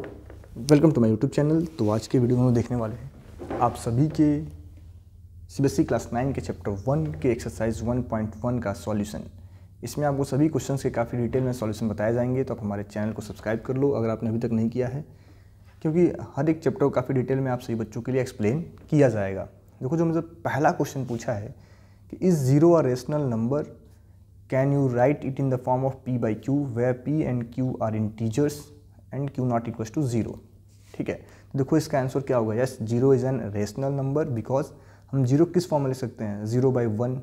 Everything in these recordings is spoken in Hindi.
welcome to my YouTube channel तो आज के वीडियो में देखने वाले हैं आप सभी के सीबीएसई e क्लास नाइन के चैप्टर वन के एक्सरसाइज 1.1 का सॉल्यूशन इसमें आपको सभी क्वेश्चंस के काफ़ी डिटेल में सॉल्यूशन बताए जाएंगे तो आप हमारे चैनल को सब्सक्राइब कर लो अगर आपने अभी तक नहीं किया है क्योंकि हर एक चैप्टर को काफ़ी डिटेल में आप सभी बच्चों के लिए एक्सप्लेन किया जाएगा देखो जो मुझे पहला क्वेश्चन पूछा है कि इस zero are rational number can you write it in the form of P by Q where P and Q are integers and Q not equal to zero ठीक है तो देखो इसका आंसर क्या होगा yes zero is an rational number because हम जीरो किस फॉर्म में लिख सकते हैं zero by one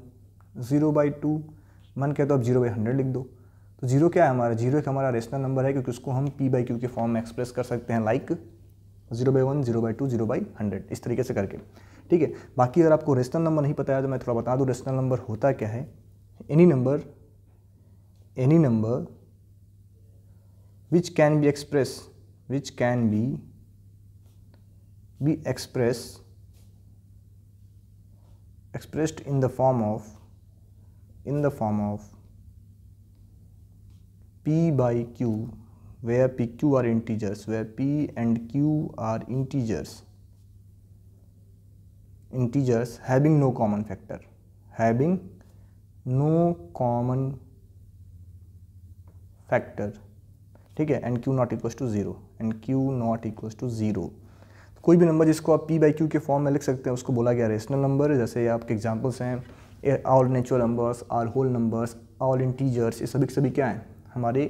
zero by two मन कहते तो आप जीरो बाई हंड्रेड लिख दो तो जीरो क्या है हमारा जीरो एक हमारा रेशनल नंबर है क्योंकि उसको हम पी बाई क्यू के फॉर्म में एक्सप्रेस कर सकते हैं like zero by one zero by two zero by hundred इस तरीके से करके ठीक है बाकी अगर आपको रेशनल नंबर नहीं पता है तो मैं थोड़ा बता दूँ रेशनल नंबर होता क्या है any number any number which can be expressed which can be be expressed expressed in the form of in the form of p by q where p q are integers where p and q are integers integers having no common factor having no common factor ठीक है and Q not equal to zero and Q not equal to zero कोई भी नंबर जिसको आप पी बाई क्यू के फॉर्म में लिख सकते हैं उसको बोला गया रेशनल नंबर जैसे आपके एग्जाम्पल्स हैं all natural numbers all whole numbers all integers ये सभी सभी क्या हैं हमारे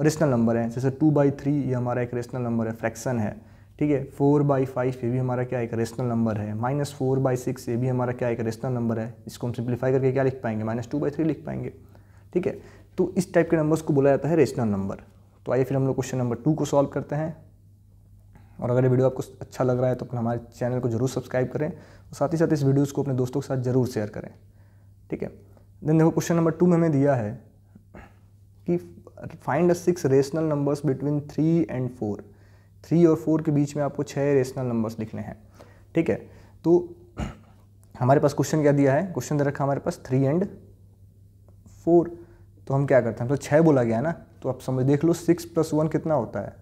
रेशनल नंबर हैं जैसे टू बाई थ्री ये हमारा एक रेशनल नंबर है फ्रैक्शन है ठीक है फोर बाई फाइव ये भी हमारा क्या एक रेशनल नंबर है माइनस फोर बाई सिक्स ये भी हमारा क्या एक रेशनल नंबर है इसको हम सिंप्लीफाई करके क्या लिख पाएंगे माइनस टू बाई थ्री लिख पाएंगे ठीक है तो इस टाइप के नंबर्स को बोला जाता है रेशनल नंबर तो आइए फिर हम लोग क्वेश्चन नंबर टू को सॉल्व करते हैं और अगर ये वीडियो आपको अच्छा लग रहा है तो अपने हमारे चैनल को जरूर सब्सक्राइब करें और साथ ही साथ इस वीडियोज़ को अपने दोस्तों के साथ जरूर शेयर करें ठीक है देन देखो क्वेश्चन नंबर टू में हमें दिया है कि find a six rational numbers between three and four three और फोर के बीच में आपको छः रेशनल नंबर्स लिखने हैं ठीक है तो हमारे पास क्वेश्चन क्या दिया है क्वेश्चन दे रखा हमारे पास थ्री एंड फोर तो हम क्या करते हैं हम तो छः बोला गया है ना तो आप समझ देख लो सिक्स प्लस वन कितना होता है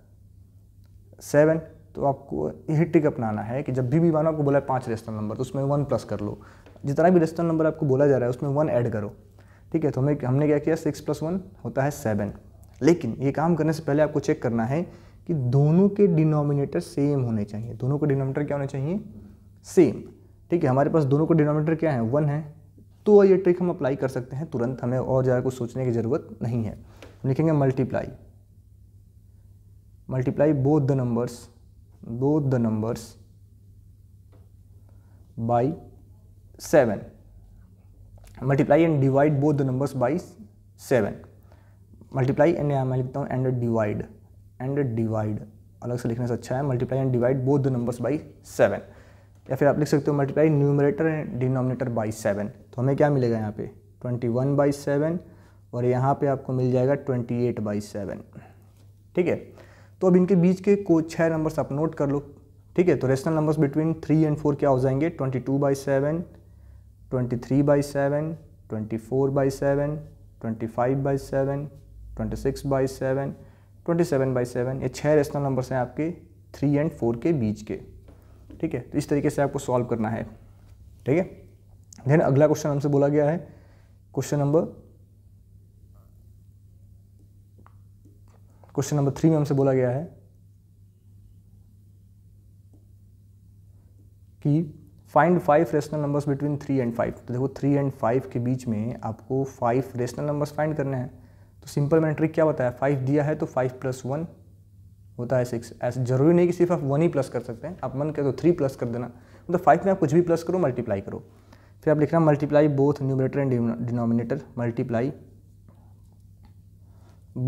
सेवन तो आपको यही ट्रिक अपनाना है कि जब भी वन मानो आपको बोला है पाँच रेस्टल नंबर तो उसमें वन प्लस कर लो जितना भी रेस्टल नंबर आपको बोला जा रहा है उसमें वन ऐड करो ठीक है तो हमें हमने क्या किया सिक्स प्लस वन होता है सेवन लेकिन ये काम करने से पहले आपको चेक करना है कि दोनों के डिनोमिनेटर सेम होने चाहिए दोनों के डिनोमिनेटर क्या होने चाहिए सेम ठीक है हमारे पास दोनों के डिनोमिनेटर क्या है वन है तो ये ट्रिक हम अप्लाई कर सकते हैं तुरंत हमें और ज़्यादा कुछ सोचने की ज़रूरत नहीं है लिखेंगे multiply multiply both the numbers both the numbers by seven multiply and divide both the numbers by seven multiply and यहाँ मैं लिखता हूँ एंड डिवाइड एंड डिवाइड अलग से लिखने से अच्छा है multiply and divide both the numbers by seven या फिर आप लिख सकते हो multiply numerator and denominator by seven तो हमें क्या मिलेगा यहाँ पे ट्वेंटी वन बाई सेवन और यहाँ पे आपको मिल जाएगा ट्वेंटी एट बाई सेवन ठीक है तो अब इनके बीच के को छः नंबर्स आप नोट कर लो ठीक है तो rational numbers between three and four क्या हो जाएंगे twenty two by seven twenty three by seven twenty four by seven twenty five by seven twenty six by seven twenty seven by seven ये छः रेशनल नंबर्स हैं आपके थ्री एंड फोर के बीच के ठीक है तो इस तरीके से आपको सॉल्व करना है ठीक है देन अगला क्वेश्चन हमसे बोला गया है question number question number three में हमसे बोला गया है कि find five rational numbers between three and five तो देखो थ्री एंड फाइव के बीच में आपको फाइव रेशनल नंबर्स फाइंड करने हैं तो सिंपल मैंने ट्रिक क्या बताया फाइव दिया है तो फाइव प्लस वन होता है सिक्स ऐसे जरूरी नहीं कि सिर्फ आप वन ही प्लस कर सकते हैं आप मन करें तो थ्री प्लस कर देना मतलब तो फाइव में आप कुछ भी प्लस करो मल्टीप्लाई करो फिर आप लिखना multiply both numerator and denominator multiply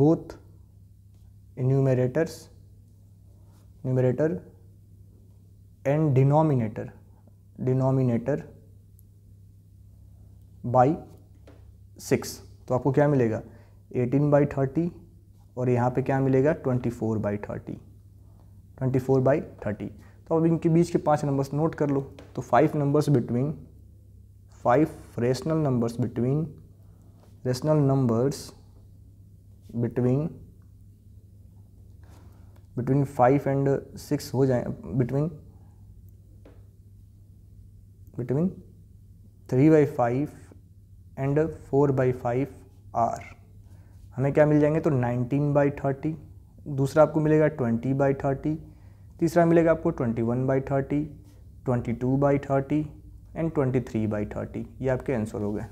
both numerators numerator and denominator denominator by six तो आपको क्या मिलेगा एटीन बाई थर्टी और यहाँ पे क्या मिलेगा twenty four by thirty twenty four by thirty तो अब इनके बीच के पांच नंबर्स नोट कर लो तो five numbers between five rational numbers between rational numbers between between five and six हो जाए between between three by five and four by five are हमें क्या मिल जाएंगे तो नाइनटीन बाई थर्टी दूसरा आपको मिलेगा ट्वेंटी बाई थर्टी तीसरा मिलेगा आपको twenty one by thirty twenty two by thirty and twenty three by thirty ये आपके आंसर हो गए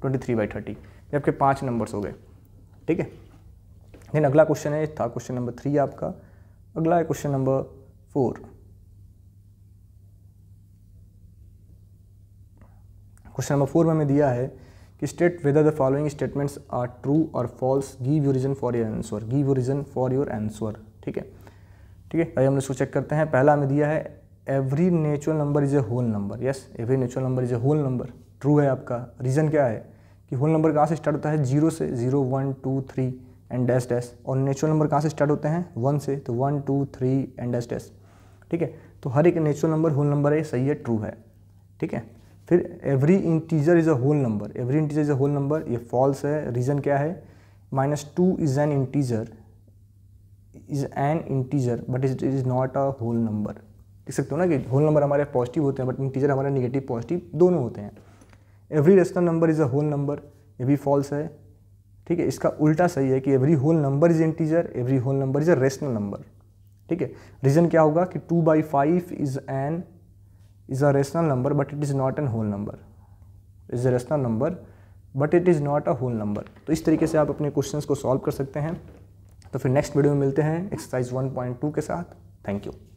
ट्वेंटी थ्री बाई थर्टी ये आपके पाँच नंबर्स हो गए ठीक है लेकिन अगला क्वेश्चन है था क्वेश्चन नंबर थ्री आपका अगला है question number four question number four में हमें दिया है कि state whether the following statements are true और false give you reason for your answer give you reason for your answer ठीक है ठीक है आइए हम इसको चेक करते हैं पहला हमें दिया है every natural number is a whole number yes every natural number is a whole number true है आपका रीज़न क्या है कि होल नंबर कहाँ से स्टार्ट होता है जीरो से zero one two three and dash dash और नेचुरल नंबर कहाँ से स्टार्ट होते हैं वन से तो one two three and dash dash ठीक है तो हर एक नेचुरल नंबर होल नंबर है सही है ट्रू है ठीक है फिर every integer is a whole number every integer is a whole number ये फॉल्स है रीज़न क्या है minus two is an integer is an integer but it is not a whole number देख सकते हो ना कि होल नंबर हमारे पॉजिटिव होते हैं बट इंटीजर हमारे निगेटिव पॉजिटिव दोनों होते हैं every rational number is a whole number ये भी फॉल्स है ठीक है इसका उल्टा सही है कि every whole number is integer every whole number is a rational number ठीक है रीज़न क्या होगा कि two by five is an is a rational number but it is not an whole number is a rational number but it is not a whole number तो इस तरीके से आप अपने क्वेश्चन को सॉल्व कर सकते हैं तो फिर नेक्स्ट वीडियो में मिलते हैं एक्सरसाइज 1.2 के साथ थैंक यू